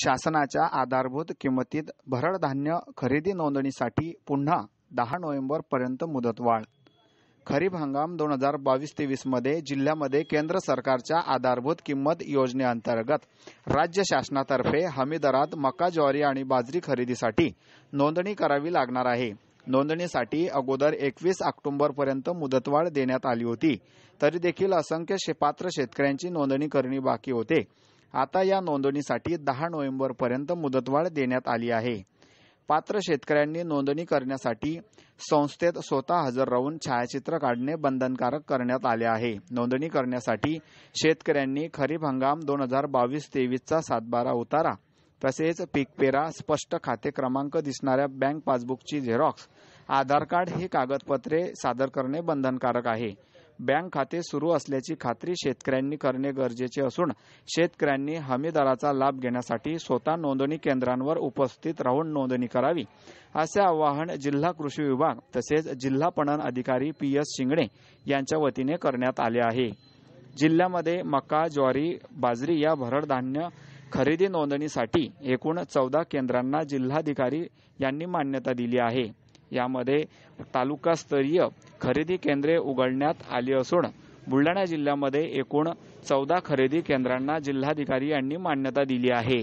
शासनाच्या आधारभूत किंमतीत भरड धान्य खरेदी नोंदणीसाठी पुन्हा दहा पर्यंत मुदतवाढ खरीप हंगाम दोन हजार बावीस तेवीसमध्ये जिल्ह्यामध्ये केंद्र सरकारच्या आधारभूत किंमत योजनेअंतर्गत राज्य शासनातर्फे हमी दरात मका ज्वारी आणि बाजरी खरेदीसाठी नोंदणी करावी लागणार आहे नोंदणीसाठी अगोदर एकवीस पर्यंत मुदतवाढ देण्यात आली होती तरी देखील असंख्य पात्र शेतकऱ्यांची नोंदणी करणे बाकी होते आता या नोंदणीसाठी दहा नोव्हेंबरपर्यंत मुदतवाढ देण्यात आली आहे पात्र शेतकऱ्यांनी नोंदणी करण्यासाठी संस्थेत स्वतः हजर राहून छायाचित्र काढणे बंधनकारक करण्यात आले आहे नोंदणी करण्यासाठी शेतकऱ्यांनी खरीप हंगाम दोन हजार बावीस तेवीसचा सातबारा उतारा तसेच पीकपेरा स्पष्ट खाते क्रमांक दिसणाऱ्या बँक पासबुकची झेरॉक्स आधार कार्ड हे कागदपत्रे सादर करणे बंधनकारक आहे बँक खाते सुरू असल्याची खात्री शेतकऱ्यांनी करणे गरजेचे असून शेतकऱ्यांनी हमीदराचा लाभ घेण्यासाठी स्वतः नोंदणी केंद्रांवर उपस्थित राहून नोंदणी करावी असे आवाहन जिल्हा कृषी विभाग तसेच जिल्हा पणन अधिकारी पी एस शिंगणे यांच्या वतीने करण्यात आले आहे जिल्ह्यामध्ये मका ज्वारी बाजरी या भरड धान्य खरेदी नोंदणीसाठी एकूण चौदा केंद्रांना जिल्हाधिकारी यांनी मान्यता दिली आहे यामध्ये तालुकास्तरीय खरेदी केंद्रे उघडण्यात आली असून बुलढाणा जिल्ह्यामध्ये एकूण चौदा खरेदी केंद्रांना जिल्हाधिकारी यांनी मान्यता दिली आहे